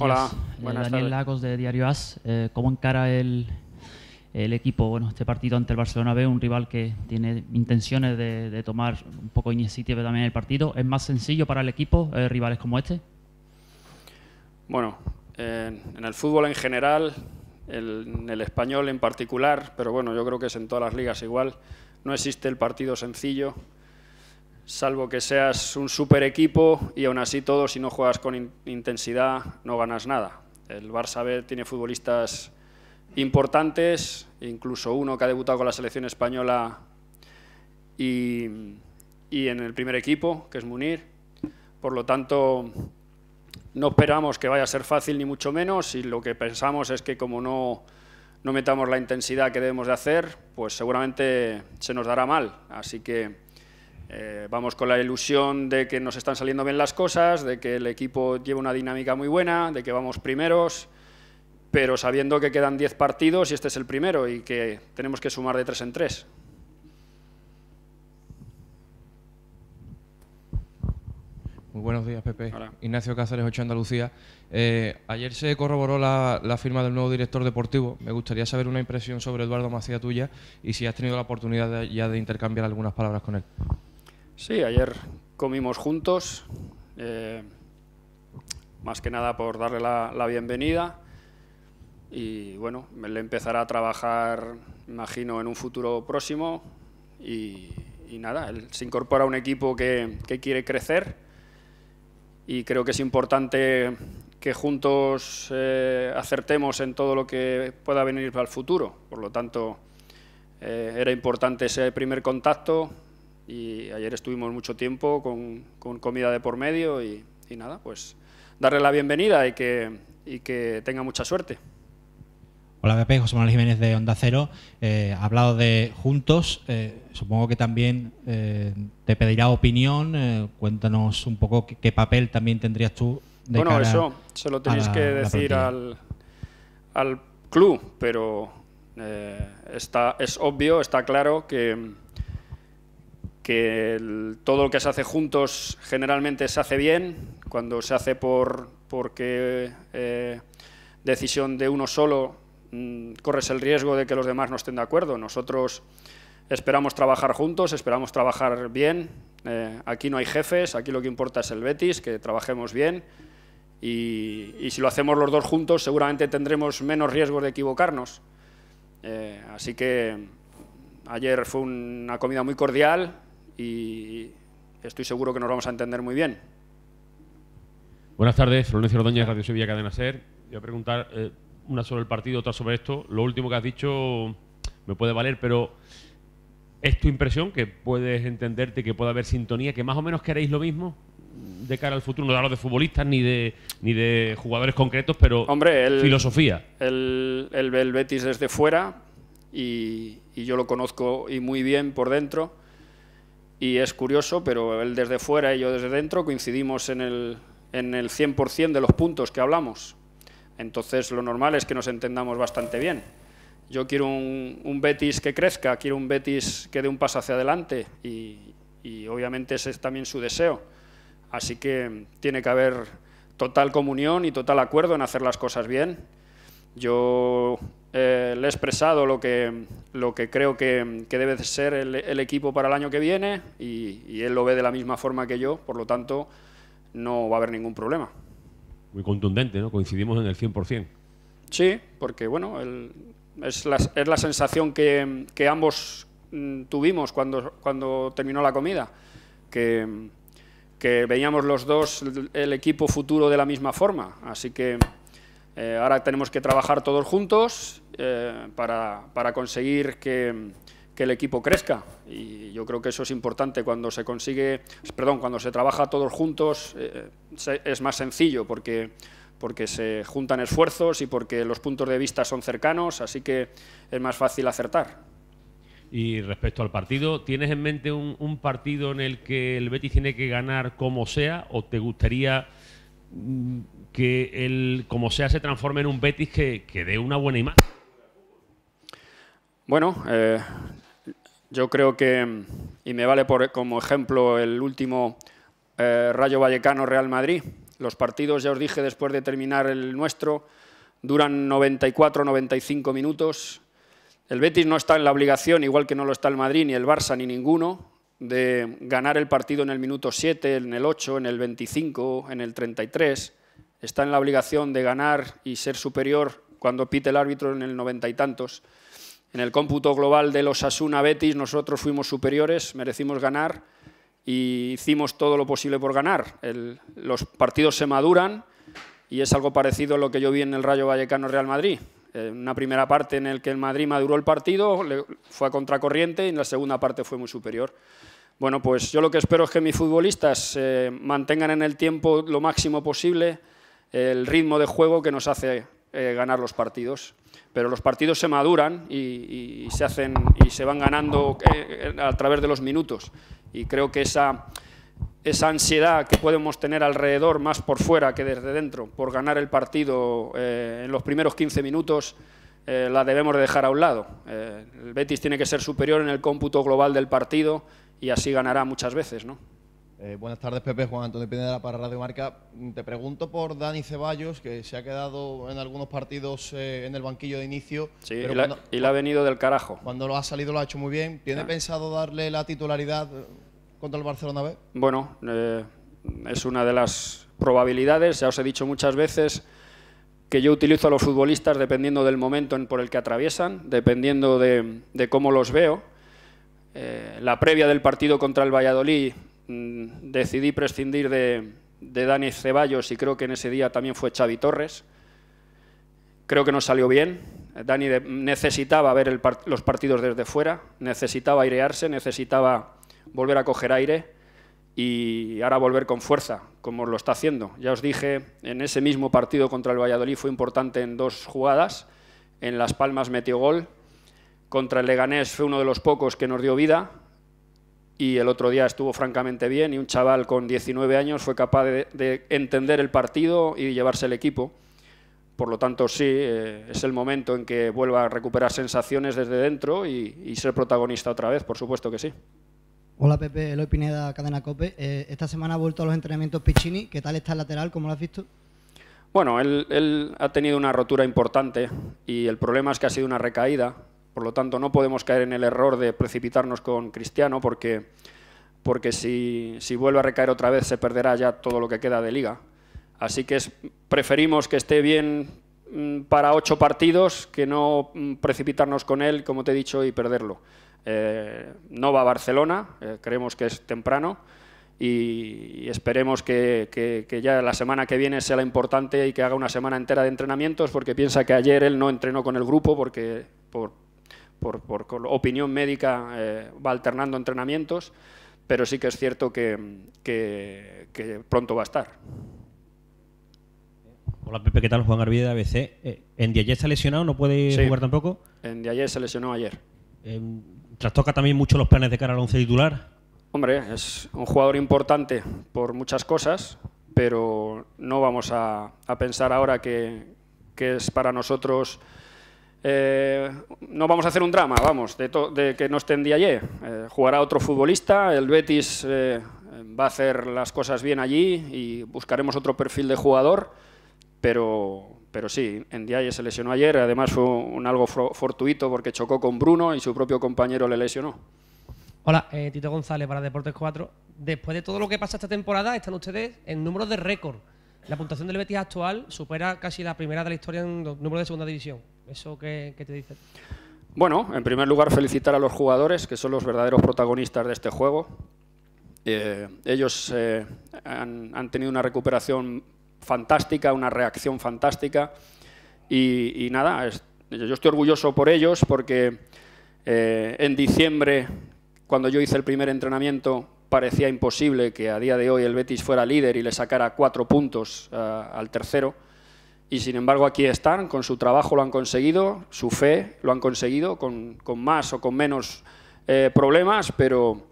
Hola, eh, Buenas Daniel Lagos de Diario As. Eh, ¿Cómo encara el, equipo bueno, este partido ante el Barcelona B, un rival que tiene intenciones de, tomar un poco iniciativa también el partido? ¿Es más sencillo para el equipo eh, rivales como este? Bueno, en el fútbol en general, en el español en particular, pero bueno, yo creo que es en todas las ligas igual, no existe el partido sencillo salvo que seas un super equipo y aún así todo, si no juegas con intensidad, no ganas nada. El Barça B tiene futbolistas importantes, incluso uno que ha debutado con la selección española y, en el primer equipo, que es Munir. Por lo tanto, no esperamos que vaya a ser fácil ni mucho menos y lo que pensamos es que como no, no metamos la intensidad que debemos de hacer, pues seguramente se nos dará mal. Así que eh, vamos con la ilusión de que nos están saliendo bien las cosas, de que el equipo lleva una dinámica muy buena, de que vamos primeros, pero sabiendo que quedan 10 partidos y este es el primero y que tenemos que sumar de 3 en 3. Muy buenos días, Pepe. Ignacio Cáceres, 8 Andalucía. Eh, ayer se corroboró la, firma del nuevo director deportivo. Me gustaría saber una impresión sobre Eduardo Macía tuya y si has tenido la oportunidad ya de intercambiar algunas palabras con él. Sí, ayer comimos juntos, eh, más que nada por darle la, bienvenida y bueno, él empezará a trabajar, imagino, en un futuro próximo y, nada, él se incorpora a un equipo que, quiere crecer y creo que es importante que juntos eh, acertemos en todo lo que pueda venir para el futuro. Por lo tanto, eh, era importante ese primer contacto, y ayer estuvimos mucho tiempo con, con comida de por medio y, y, nada, pues darle la bienvenida y que, y que tenga mucha suerte. Hola Pepe, José Manuel Jiménez de Onda Cero. Eh, ha hablado de Juntos. Eh, supongo que también eh, te pedirá opinión. cuéntanos un poco qué, papel también tendrías tú. De bueno, eso se lo tenéis que decir al, al, club, pero está, es obvio, está claro que que todo lo que se hace juntos generalmente se hace bien, cuando se hace por porque eh, decisión de uno solo mm, corres el riesgo de que los demás no estén de acuerdo. Nosotros esperamos trabajar juntos, esperamos trabajar bien. Eh, aquí no hay jefes, aquí lo que importa es el Betis, que trabajemos bien. Y, si lo hacemos los dos juntos, seguramente tendremos menos riesgos de equivocarnos. Eh, así que mm, ayer fue una comida muy cordial, y estoy seguro que nos vamos a entender muy bien. Buenas tardes, Florencio Ordóñez, Radio Sevilla Cadena Ser. Voy a preguntar eh, una sobre el partido, otra sobre esto. Lo último que has dicho me puede valer, pero ¿es tu impresión que puedes entenderte, que puede haber sintonía, que más o menos queréis lo mismo? de cara al futuro, no hablo de futbolistas ni de ni de jugadores concretos, pero filosofía. el, el, el, Betis desde fuera y, y, yo lo conozco y muy bien por dentro y es curioso, pero él desde fuera y yo desde dentro coincidimos en el, en el 100% de los puntos que hablamos. Entonces lo normal es que nos entendamos bastante bien. Yo quiero un, un Betis que crezca, quiero un Betis que dé un paso hacia adelante y, y obviamente ese es también su deseo. Así que tiene que haber total comunión y total acuerdo en hacer las cosas bien. Yo eh, le he expresado lo que, lo que creo que, que debe ser el, equipo para el año que viene y, él lo ve de la misma forma que yo, por lo tanto no va a haber ningún problema. Muy contundente, ¿no? Coincidimos en el 100%. Sí, porque bueno, es, la, es, la, sensación que, que ambos mm, tuvimos cuando, cuando terminó la comida, que, que veíamos los dos el equipo futuro de la misma forma, así que eh, ahora tenemos que trabajar todos juntos eh, para, para, conseguir que, que, el equipo crezca y yo creo que eso es importante cuando se consigue, perdón, cuando se trabaja todos juntos eh, es más sencillo porque, porque se juntan esfuerzos y porque los puntos de vista son cercanos, así que es más fácil acertar. Y respecto al partido, ¿tienes en mente un, un partido en el que el Betis tiene que ganar como sea o te gustaría que el como sea se transforme en un Betis que, dé una buena imagen? Bueno, eh, yo creo que, y me vale por, como ejemplo el último eh, Rayo Vallecano Real Madrid, los partidos, ya os dije, después de terminar el nuestro, duran 94-95 minutos. El Betis no está en la obligación, igual que no lo está el Madrid, ni el Barça, ni ninguno, de ganar el partido en el minuto 7, en el 8, en el 25, en el 33. Está en la obligación de ganar y ser superior cuando pite el árbitro en el noventa y tantos. En el cómputo global de los Asuna Betis nosotros fuimos superiores, merecimos ganar y hicimos todo lo posible por ganar. los partidos se maduran y es algo parecido a lo que yo vi en el Rayo Vallecano Real Madrid una primera parte en la que el Madrid maduró el partido, fue a contracorriente y en la segunda parte fue muy superior. Bueno, pues yo lo que espero es que mis futbolistas eh, mantengan en el tiempo lo máximo posible el ritmo de juego que nos hace eh, ganar los partidos. Pero los partidos se maduran y, se, hacen, y se van ganando eh, a través de los minutos. Y creo que esa esa ansiedad que podemos tener alrededor, más por fuera que desde dentro, por ganar el partido eh, en los primeros 15 minutos, eh, la debemos dejar a un lado. Eh, el Betis tiene que ser superior en el cómputo global del partido y así ganará muchas veces, ¿no? buenas tardes, Pepe. Juan Antonio Pineda para Radio Marca. Mm, te pregunto por Dani Ceballos, que se ha quedado en algunos partidos en el banquillo de inicio. Sí, y, le ha venido del carajo. Cuando lo ha salido lo ha hecho muy bien. ¿Tiene ah. pensado darle la titularidad contra el Barcelona B? Bueno, eh, es una de las probabilidades. Ya os he dicho muchas veces que yo utilizo a los futbolistas dependiendo del momento en por el que atraviesan, dependiendo de, cómo los veo. Eh, la previa del partido contra el Valladolid mm, decidí prescindir de, de Dani Ceballos y creo que en ese día también fue Xavi Torres. Creo que no salió bien. Dani necesitaba ver el los partidos desde fuera, necesitaba airearse, necesitaba volver a coger aire y ahora volver con fuerza, como lo está haciendo. Ya os dije, en ese mismo partido contra el Valladolid fue importante en dos jugadas. En Las Palmas metió gol. Contra el Leganés fue uno de los pocos que nos dio vida. Y el otro día estuvo francamente bien y un chaval con 19 años fue capaz de, entender el partido y llevarse el equipo. Por lo tanto, sí, eh, es el momento en que vuelva a recuperar sensaciones desde dentro y ser protagonista otra vez, por supuesto que sí. Hola Pepe, Eloy Pineda, Cadena Cope. Eh, esta semana ha vuelto a los entrenamientos Piccini. ¿Qué tal está el lateral? ¿Cómo lo has visto? Bueno, él, ha tenido una rotura importante y el problema es que ha sido una recaída. Por lo tanto, no podemos caer en el error de precipitarnos con Cristiano porque, porque si, si vuelve a recaer otra vez se perderá ya todo lo que queda de liga. Así que preferimos que esté bien Mm, para ocho partidos que no mm, precipitarnos con él, como te he dicho, y perderlo. Eh, no va a Barcelona, eh, creemos que es temprano y esperemos que, ya la semana que viene sea la importante y que haga una semana entera de entrenamientos porque piensa que ayer él no entrenó con el grupo porque por, opinión médica eh, va alternando entrenamientos, pero sí que es cierto que, que pronto va a estar. Hola Pepe, ¿qué tal? Juan Arvide de ABC. Eh, ¿En Diayer está lesionado? ¿No puede jugar tampoco? En Diayer se lesionó ayer. Eh, ¿Trastoca también mucho los planes de cara al once titular? Hombre, es un jugador importante por muchas cosas, pero no vamos a, pensar ahora que, es para nosotros... Eh, no vamos a hacer un drama, vamos, de, de que no esté en Diayer. Eh, jugará otro futbolista, el Betis eh, va a hacer las cosas bien allí y buscaremos otro perfil de jugador pero, pero sí, Ndiaye se lesionó ayer, además fue un algo fortuito porque chocó con Bruno y su propio compañero le lesionó. Hola, eh, Tito González para Deportes 4. Después de todo lo que pasa esta temporada, están ustedes en números de récord. La puntuación del Betis actual supera casi la primera de la historia en números de segunda división. ¿Eso qué, te dice? Bueno, en primer lugar felicitar a los jugadores, que son los verdaderos protagonistas de este juego. Eh, ellos eh, han, han, tenido una recuperación fantástica, una reacción fantástica. Y, nada, yo estoy orgulloso por ellos porque eh, en diciembre, cuando yo hice el primer entrenamiento, parecía imposible que a día de hoy el Betis fuera líder y le sacara cuatro puntos eh, al tercero. Y sin embargo aquí están, con su trabajo lo han conseguido, su fe lo han conseguido, con, más o con menos eh, problemas, pero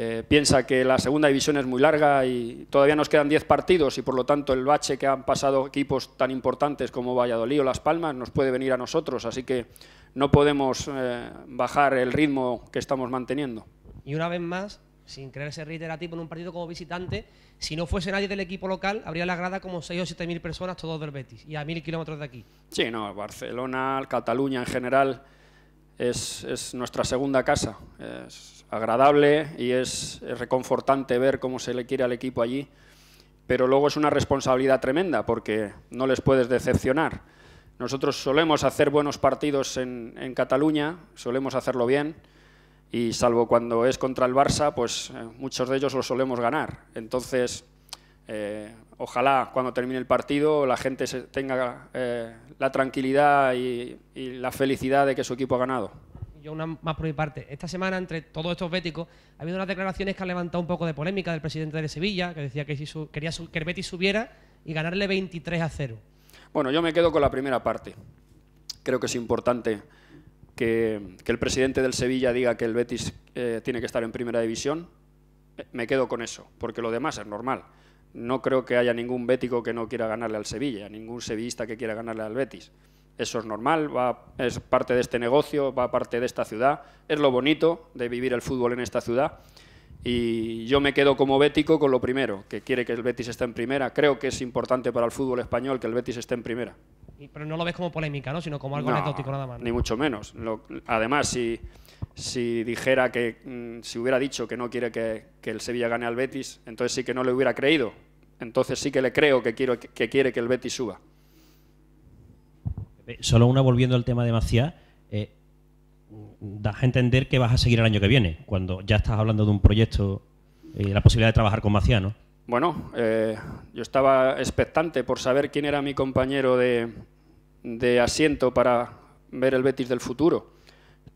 eh, piensa que la segunda división es muy larga y todavía nos quedan 10 partidos y por lo tanto el bache que han pasado equipos tan importantes como Valladolid o Las Palmas nos puede venir a nosotros, así que no podemos eh, bajar el ritmo que estamos manteniendo. Y una vez más, sin creerse reiterativo en un partido como visitante, si no fuese nadie del equipo local, habría la grada como 6 o 7 mil personas, todos del Betis, y a mil kilómetros de aquí. Sí, no, Barcelona, Cataluña en general, es, es nuestra segunda casa. Es, agradable y es, reconfortante ver cómo se le quiere al equipo allí, pero luego es una responsabilidad tremenda porque no les puedes decepcionar. Nosotros solemos hacer buenos partidos en, Cataluña, solemos hacerlo bien y salvo cuando es contra el Barça, pues eh, muchos de ellos lo solemos ganar. Entonces, eh, ojalá cuando termine el partido la gente tenga eh, la tranquilidad y la felicidad de que su equipo ha ganado yo una más por mi parte. Esta semana, entre todos estos béticos, ha habido unas declaraciones que han levantado un poco de polémica del presidente de Sevilla, que decía que, si quería que el Betis subiera y ganarle 23 a 0. Bueno, yo me quedo con la primera parte. Creo que es importante que, el presidente del Sevilla diga que el Betis eh, tiene que estar en primera división. Eh, me quedo con eso, porque lo demás es normal. No creo que haya ningún bético que no quiera ganarle al Sevilla, ningún sevillista que quiera ganarle al Betis. Eso es normal, va, es parte de este negocio, va parte de esta ciudad, es lo bonito de vivir el fútbol en esta ciudad. Y yo me quedo como bético con lo primero, que quiere que el Betis esté en primera. Creo que es importante para el fútbol español que el Betis esté en primera. Pero no lo ves como polémica, ¿no? Sino como algo anecdótico nada más. Ni mucho menos. además, si, dijera que, mm, si hubiera dicho que no quiere que, el Sevilla gane al Betis, entonces sí que no le hubiera creído. Entonces sí que le creo que, quiero, que quiere que el Betis suba. Eh, solo una, volviendo al tema de Maciá, eh, das a entender que vas a seguir el año que viene, cuando ya estás hablando de un proyecto y eh, la posibilidad de trabajar con Maciá, ¿no? Bueno, yo estaba expectante por saber quién era mi compañero de, asiento para ver el Betis del futuro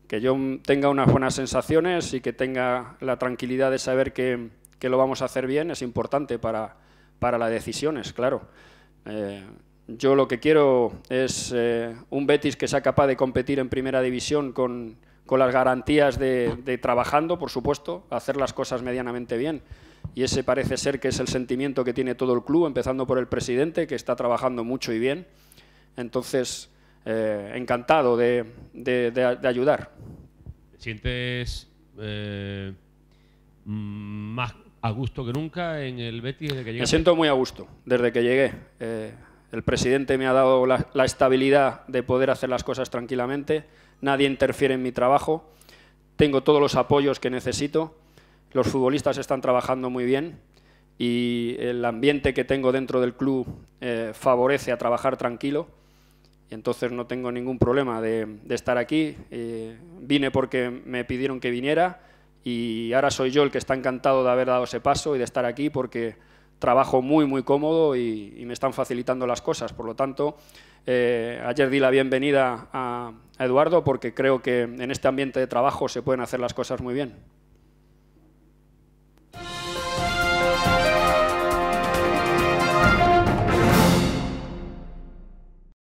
que yo tenga unas buenas sensaciones y que tenga la tranquilidad de saber que, lo vamos a hacer bien es importante para, para las decisiones, claro. Yo lo que quiero es eh, un Betis que sea capaz de competir en primera división con, con las garantías de, trabajando, por supuesto, hacer las cosas medianamente bien. Y ese parece ser que es el sentimiento que tiene todo el club, empezando por el presidente, que está trabajando mucho y bien. Entonces, eh, encantado de, de, de, ayudar. ¿Sientes eh, mm, más a gusto que nunca en el Betis desde que llegué? Me siento muy a gusto desde que llegué. El presidente me ha dado la, estabilidad de poder hacer las cosas tranquilamente, nadie interfiere en mi trabajo, tengo todos los apoyos que necesito, los futbolistas están trabajando muy bien y el ambiente que tengo dentro del club eh, favorece a trabajar tranquilo entonces no tengo ningún problema de, estar aquí. Eh, vine porque me pidieron que viniera y ahora soy yo el que está encantado de haber dado ese paso y de estar aquí porque trabajo muy, muy cómodo y, me están facilitando las cosas. Por lo tanto, eh, ayer di la bienvenida a Eduardo porque creo que en este ambiente de trabajo se pueden hacer las cosas muy bien.